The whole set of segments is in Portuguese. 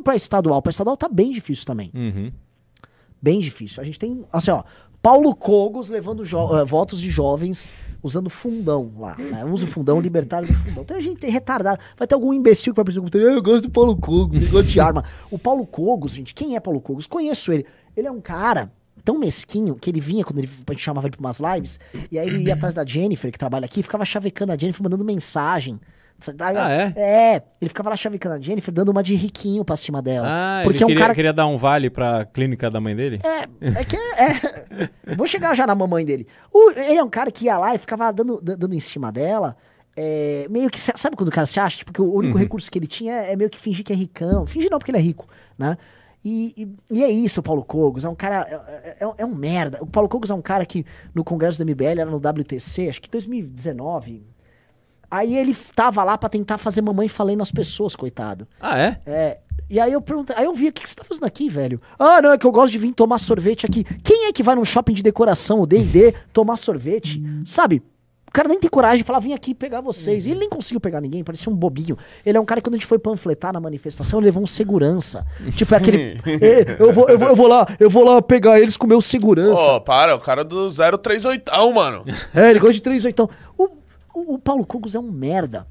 para estadual? Para estadual tá bem difícil também. Uhum. Bem difícil. A gente tem, assim, ó, Paulo Cogos levando uh, votos de jovens usando fundão lá. Né? Usa o fundão, libertário do fundão. Tem gente retardada. Vai ter algum imbecil que vai perguntar: eu gosto do Paulo Cogos, eu gosto de arma. O Paulo Cogos, gente, quem é Paulo Cogos? Conheço ele. Ele é um cara tão mesquinho que ele vinha quando ele, a gente chamava ele para umas lives, e aí ele ia atrás da Jennifer, que trabalha aqui, ficava chavecando a Jennifer, mandando mensagem. Tá ah, é? É. Ele ficava lá chavecando a Jennifer, dando uma de riquinho pra cima dela. Ah, porque ele queria, é um cara... queria dar um vale pra clínica da mãe dele? É, é que é... é... Vou chegar já na mamãe dele. O, ele é um cara que ia lá e ficava dando, dando em cima dela. É, meio que... Sabe quando o cara se acha? Tipo, que o único uhum. recurso que ele tinha é, é meio que fingir que é ricão. Fingir não, porque ele é rico, né? E, e, e, é isso, o Paulo Cogos. É um cara. É, é, é, um é merda. O Paulo Cogos é um cara que no Congresso da MBL, era no WTC, acho que 2019, Aí ele tava lá para tentar fazer mamãe falei nas pessoas, coitado. Ah, é? É. E aí eu perguntei, aí eu vi, o que, que você tá fazendo aqui, velho? Ah, não, é que eu gosto de vir tomar sorvete aqui. Quem é que vai num shopping de decoração, o D&D, tomar sorvete? Sabe? O cara nem tem coragem de falar, vim aqui pegar vocês. E ele nem conseguiu pegar ninguém, parecia um bobinho. Ele é um cara que quando a gente foi panfletar na manifestação, levou um segurança. tipo, é aquele... eu, vou, eu, vou, eu vou lá, eu vou lá pegar eles com o meu segurança. Ô, oh, para, o cara do 038, mano. É, ele gosta de 38. O o, Paulo Cogos é um merda.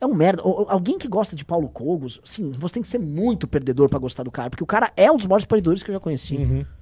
É um merda. Alguém que gosta de Paulo Cogos, sim, você tem que ser muito perdedor para gostar do cara, porque o cara é um dos maiores perdedores que eu já conheci. Uhum.